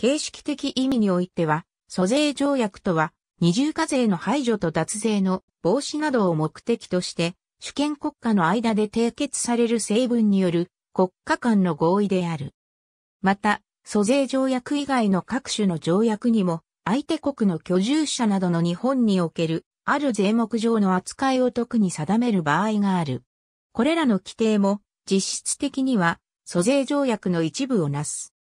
形式的意味においては、租税条約とは、二重課税の排除と脱税の防止などを目的として、主権国家の間で締結される成分による国家間の合意である。また、租税条約以外の各種の条約にも、相手国の居住者などの日本における、ある税目上の扱いを特に定める場合がある。これらの規定も、実質的には、租税条約の一部をなす。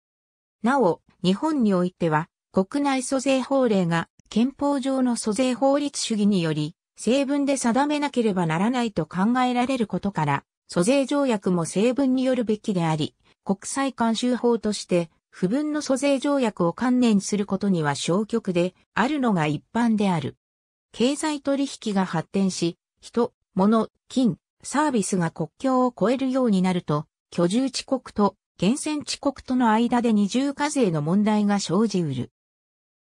なお、日本においては、国内租税法令が憲法上の租税法律主義により、成分で定めなければならないと考えられることから、租税条約も成分によるべきであり、国際慣習法として、不分の租税条約を観念することには消極であるのが一般である。経済取引が発展し、人、物、金、サービスが国境を越えるようになると、居住地国と源泉地国との間で二重課税の問題が生じうる。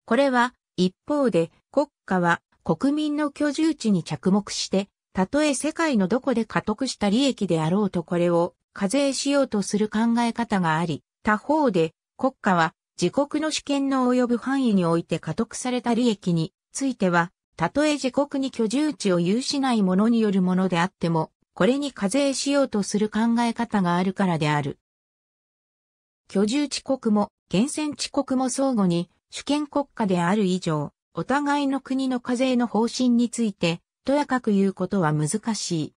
これは、一方で、国家は国民の居住地に着目して、たとえ世界のどこで獲得した利益であろうとこれを課税しようとする考え方があり、他方で国家は自国の主権の及ぶ範囲において獲得された利益については、たとえ自国に居住地を有しない者によるものであっても、これに課税しようとする考え方があるからである。居住地国も源泉地国も相互に主権国家である以上、お互いの国の課税の方針について、とやかく言うことは難しい。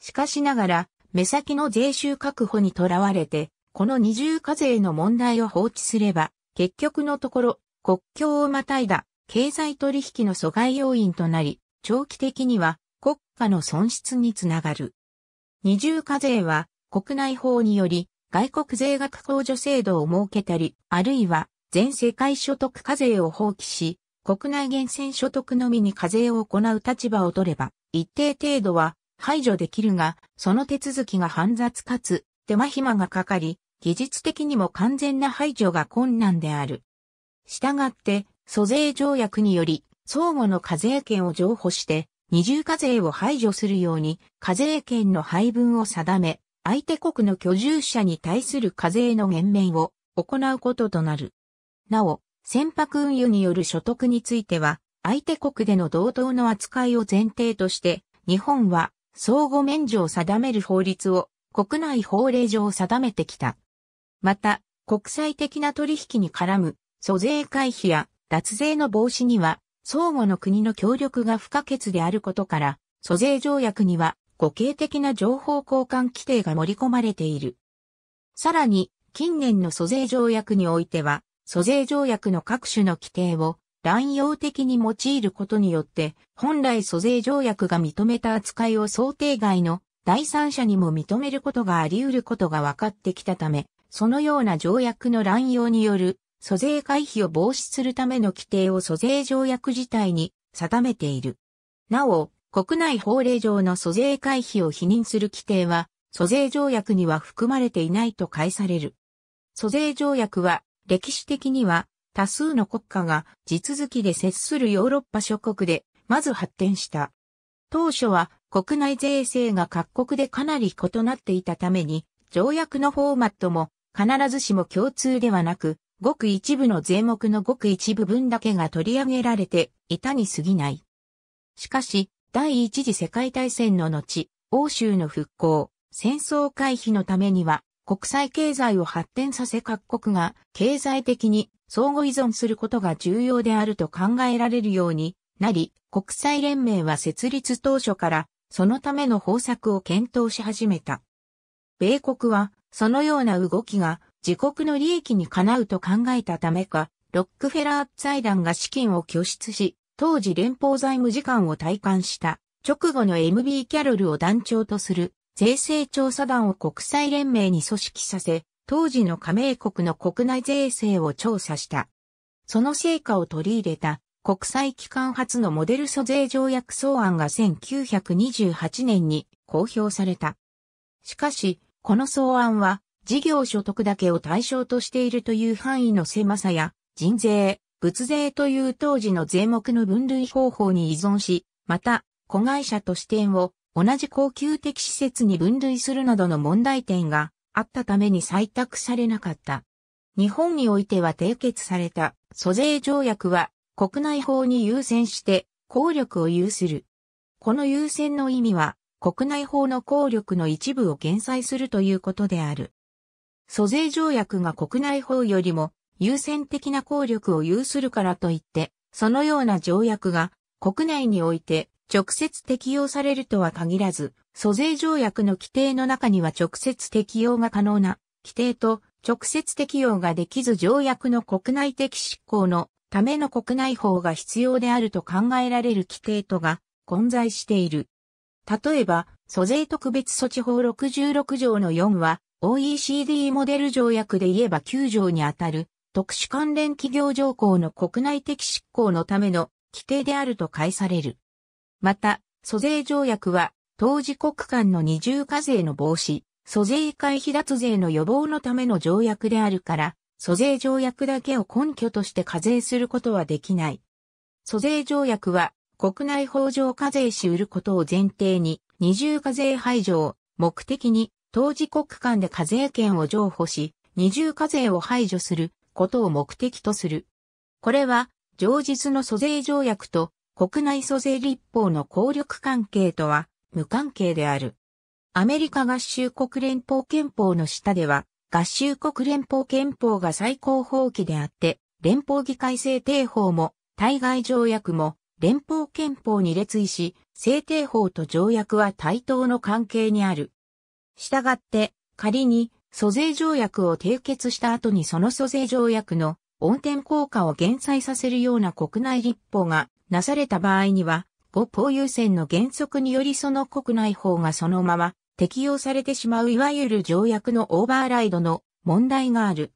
しかしながら、目先の税収確保にとらわれて、この二重課税の問題を放置すれば、結局のところ、国境をまたいだ経済取引の阻害要因となり、長期的には国家の損失につながる。二重課税は国内法により外国税額控除制度を設けたり、あるいは全世界所得課税を放棄し、国内源泉所得のみに課税を行う立場を取れば、一定程度は排除できるが、その手続きが煩雑かつ手間暇がかかり、技術的にも完全な排除が困難である。したがって、租税条約により、相互の課税権を譲歩して、二重課税を排除するように課税権の配分を定め、相手国の居住者に対する課税の減免を行うこととなる。なお、船舶運輸による所得については、相手国での同等の扱いを前提として、日本は相互免除を定める法律を国内法令上定めてきた。また、国際的な取引に絡む租税回避や脱税の防止には、相互の国の協力が不可欠であることから、租税条約には互恵的な情報交換規定が盛り込まれている。さらに、近年の租税条約においては、租税条約の各種の規定を乱用的に用いることによって、本来租税条約が認めた扱いを想定外の第三者にも認めることがあり得ることが分かってきたため、そのような条約の乱用による租税回避を防止するための規定を租税条約自体に定めている。なお、国内法令上の租税回避を否認する規定は、租税条約には含まれていないと解される。租税条約は、歴史的には、多数の国家が地続きで接するヨーロッパ諸国で、まず発展した。当初は国内税制が各国でかなり異なっていたために、条約のフォーマットも必ずしも共通ではなく、ごく一部の税目のごく一部分だけが取り上げられていたに過ぎない。しかし、第一次世界大戦の後、欧州の復興、戦争回避のためには、国際経済を発展させ各国が経済的に相互依存することが重要であると考えられるようになり、国際連盟は設立当初からそのための方策を検討し始めた。米国はそのような動きが自国の利益にかなうと考えたためか、ロックフェラー財団が資金を拠出し、当時連邦財務次官を退官した直後の MB キャロルを団長とする税制調査団を国際連盟に組織させ、当時の加盟国の国内税制を調査した。その成果を取り入れた国際機関初のモデル租税条約草案が1928年に公表された。しかし、この草案は事業所得だけを対象としているという範囲の狭さや人税、物税という当時の税目の分類方法に依存し、また、子会社と支店を同じ高級的施設に分類するなどの問題点があったために採択されなかった。日本においては締結された租税条約は国内法に優先して効力を有する。この優先の意味は国内法の効力の一部を減災するということである。租税条約が国内法よりも優先的な効力を有するからといって、そのような条約が国内において直接適用されるとは限らず、租税条約の規定の中には直接適用が可能な規定と直接適用ができず条約の国内的執行のための国内法が必要であると考えられる規定とが混在している。例えば、租税特別措置法66条の4は OECD モデル条約で言えば9条にあたる特殊関連企業条項の国内的執行のための規定であると解される。また、租税条約は、当事国間の二重課税の防止、租税回避脱税の予防のための条約であるから、租税条約だけを根拠として課税することはできない。租税条約は、国内法上課税し得ることを前提に、二重課税排除を目的に、当事国間で課税権を譲歩し、二重課税を排除することを目的とする。これは、上述の租税条約と国内租税立法の効力関係とは無関係である。アメリカ合衆国連邦憲法の下では、合衆国連邦憲法が最高法規であって、連邦議会制定法も、対外条約も、連邦憲法に列位し、制定法と条約は対等の関係にある。したがって、仮に、租税条約を締結した後にその租税条約の温転効果を減災させるような国内立法がなされた場合には、五方優先の原則によりその国内法がそのまま適用されてしまういわゆる条約のオーバーライドの問題がある。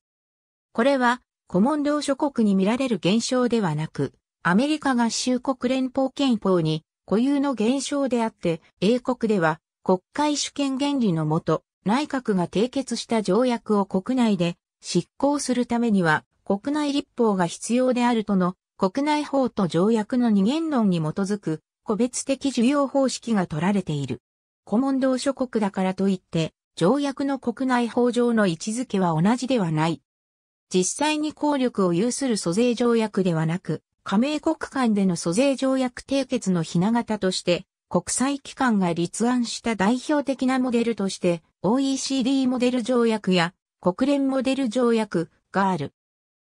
これは、古文ン諸国に見られる現象ではなく、アメリカ合衆国連邦憲法に固有の現象であって、英国では国会主権原理のもと、内閣が締結した条約を国内で執行するためには国内立法が必要であるとの国内法と条約の二元論に基づく個別的需要方式が取られている。古文同諸国だからといって条約の国内法上の位置づけは同じではない。実際に効力を有する租税条約ではなく、加盟国間での租税条約締結のひな形として、国際機関が立案した代表的なモデルとして OECD モデル条約や国連モデル条約がある。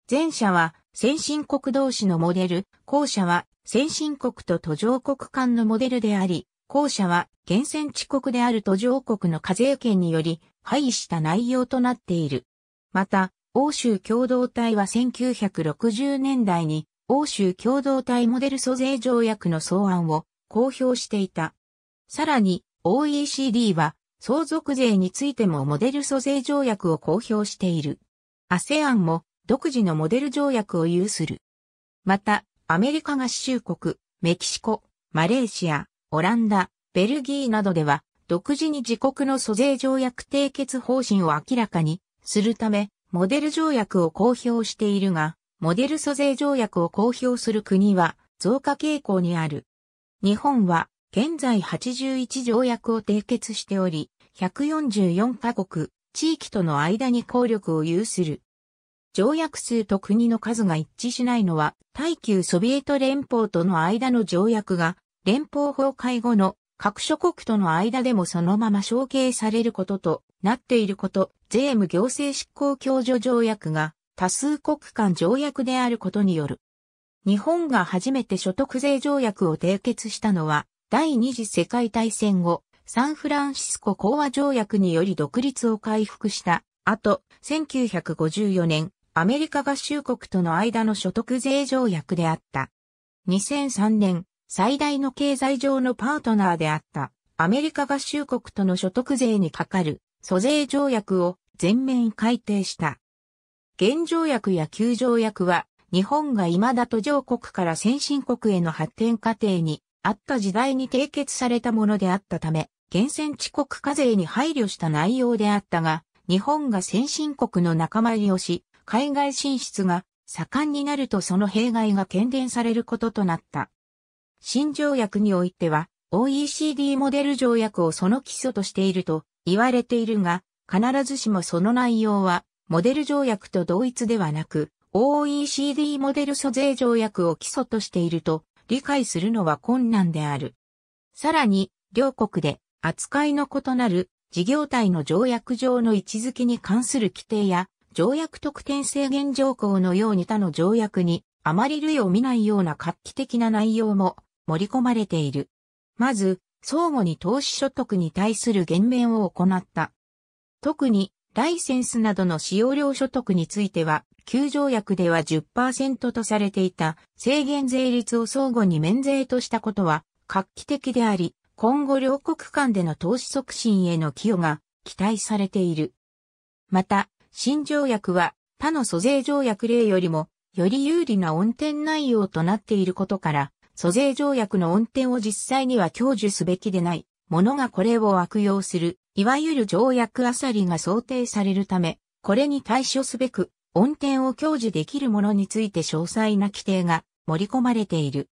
前者は先進国同士のモデル、後者は先進国と途上国間のモデルであり、後者は厳選地国である途上国の課税権により廃した内容となっている。また、欧州共同体は1960年代に欧州共同体モデル租税条約の草案を公表していた。さらに OECD は相続税についてもモデル租税条約を公表している。ASEAN も独自のモデル条約を有する。また、アメリカ合衆国、メキシコ、マレーシア、オランダ、ベルギーなどでは、独自に自国の租税条約締結方針を明らかにするため、モデル条約を公表しているが、モデル租税条約を公表する国は増加傾向にある。日本は現在81条約を締結しており、144カ国、地域との間に効力を有する。条約数と国の数が一致しないのは、対旧ソビエト連邦との間の条約が、連邦崩壊後の各諸国との間でもそのまま承継されることとなっていること、税務行政執行共助条約が多数国間条約であることによる。日本が初めて所得税条約を締結したのは第二次世界大戦後、サンフランシスコ講和条約により独立を回復した後、1954年、アメリカ合衆国との間の所得税条約であった。2003年、最大の経済上のパートナーであったアメリカ合衆国との所得税にかかる租税条約を全面改定した。現条約や旧条約は日本が未だ途上国から先進国への発展過程にあった時代に締結されたものであったため、厳選遅刻課税に配慮した内容であったが、日本が先進国の仲間入りをし、海外進出が盛んになるとその弊害が懸念されることとなった。新条約においては、OECD モデル条約をその基礎としていると言われているが、必ずしもその内容は、モデル条約と同一ではなく、OECD モデル租税条約を基礎としていると理解するのは困難である。さらに、両国で扱いの異なる事業体の条約上の位置づけに関する規定や、条約特典制限条項のように他の条約にあまり類を見ないような画期的な内容も盛り込まれている。まず、相互に投資所得に対する減免を行った。特にライセンスなどの使用料所得については、旧条約では10%とされていた制限税率を相互に免税としたことは画期的であり、今後両国間での投資促進への寄与が期待されている。また、新条約は他の租税条約例よりもより有利な運転内容となっていることから、租税条約の運転を実際には享受すべきでない、ものがこれを悪用するいわゆる条約あさりが想定されるため、これに対処すべく、恩典を享受できるものについて詳細な規定が盛り込まれている。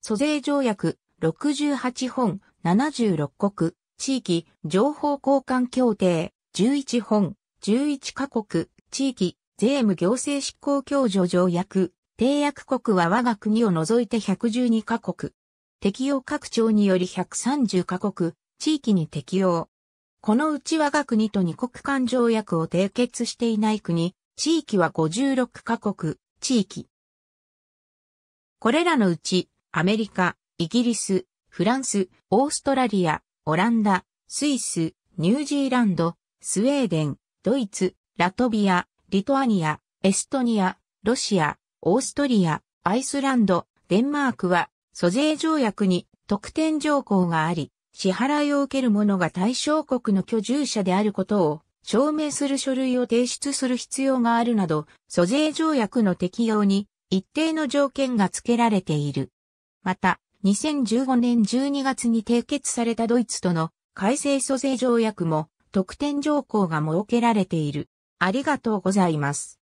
租税条約68本76国地域情報交換協定11本11カ国地域税務行政執行協助条約締約国は我が国を除いて112カ国適用拡張により130カ国地域に適用このうち我が国と二国間条約を締結していない国、地域は56カ国、地域。これらのうち、アメリカ、イギリス、フランス、オーストラリア、オランダ、スイス、ニュージーランド、スウェーデン、ドイツ、ラトビア、リトアニア、エストニア、ロシア、オーストリア、アイスランド、デンマークは、租税条約に特典条項があり、支払いを受ける者が対象国の居住者であることを証明する書類を提出する必要があるなど、租税条約の適用に一定の条件が付けられている。また、2015年12月に締結されたドイツとの改正租税条約も特典条項が設けられている。ありがとうございます。